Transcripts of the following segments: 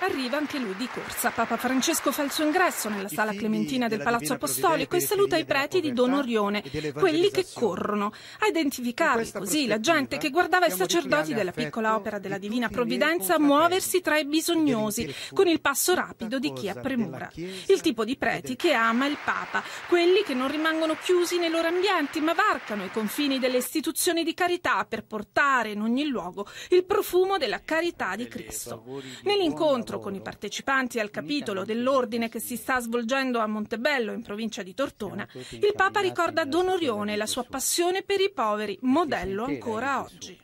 Arriva anche lui di corsa. Papa Francesco fa il suo ingresso nella sala clementina del Palazzo Apostolico e saluta i preti di Don Orione, quelli che corrono, a identificarli così la gente che guardava i sacerdoti della piccola opera della Divina Provvidenza muoversi tra i bisognosi, con il passo rapido di chi ha premura. Il tipo di preti che ama il Papa, quelli che non rimangono chiusi nei loro ambienti, ma varcano i confini delle istituzioni di carità per portare in ogni luogo il profumo della carità di Cristo. Nell'incontro incontro con i partecipanti al capitolo dell'ordine che si sta svolgendo a Montebello, in provincia di Tortona, il Papa ricorda Don Orione la sua passione per i poveri, modello ancora oggi.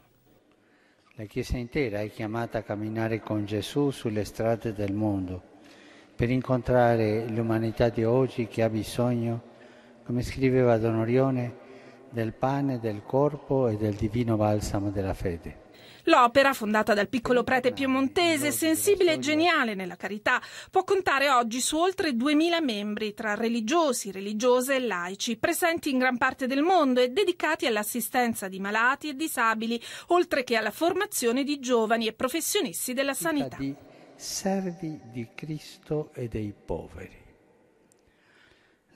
La Chiesa intera è chiamata a camminare con Gesù sulle strade del mondo per incontrare l'umanità di oggi che ha bisogno, come scriveva Don Orione, del pane del corpo e del divino balsamo della fede. L'opera, fondata dal piccolo prete piemontese, sensibile e geniale nella carità, può contare oggi su oltre 2.000 membri, tra religiosi, religiose e laici, presenti in gran parte del mondo e dedicati all'assistenza di malati e disabili, oltre che alla formazione di giovani e professionisti della sanità. Servi di Cristo e dei poveri.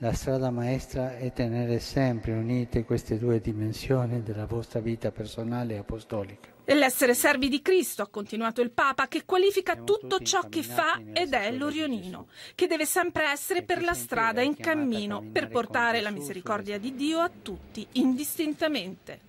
La strada maestra è tenere sempre unite queste due dimensioni della vostra vita personale e apostolica. E L'essere servi di Cristo, ha continuato il Papa, che qualifica tutto ciò che fa ed è l'Orionino, che deve sempre essere per la strada in cammino, per portare la misericordia di Dio a tutti, indistintamente.